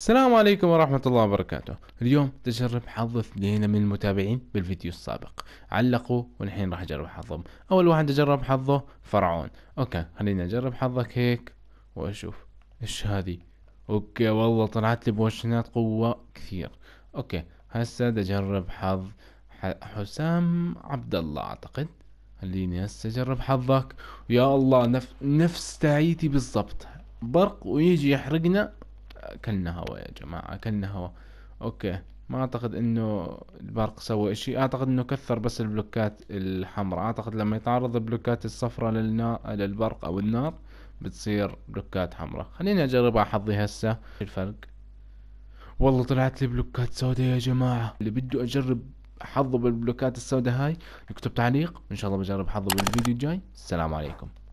السلام عليكم ورحمة الله وبركاته اليوم تجرب حظ اثنين من المتابعين بالفيديو السابق علقوا والحين راح اجرب حظهم اول واحد اجرب حظه فرعون اوكي خليني اجرب حظك هيك واشوف ايش هذه اوكي والله طلعت لي بوشنات قوة كثير اوكي هسه اجرب حظ حسام عبد الله اعتقد خليني هسه اجرب حظك يا الله نف... نفس تعيتي بالضبط برق ويجي يحرقنا اكلنا هوا يا جماعة اكلنا هوا اوكي ما اعتقد انه البرق سوى اشي اعتقد انه كثر بس البلوكات الحمراء اعتقد لما يتعرض البلوكات الصفراء للنا... للبرق او النار بتصير بلوكات حمراء خليني اجرب حظي هسه الفرق والله طلعت لي بلوكات سوداء يا جماعة اللي بده اجرب حظه بالبلوكات السوداء هاي يكتب تعليق ان شاء الله بجرب حظه بالفيديو الجاي السلام عليكم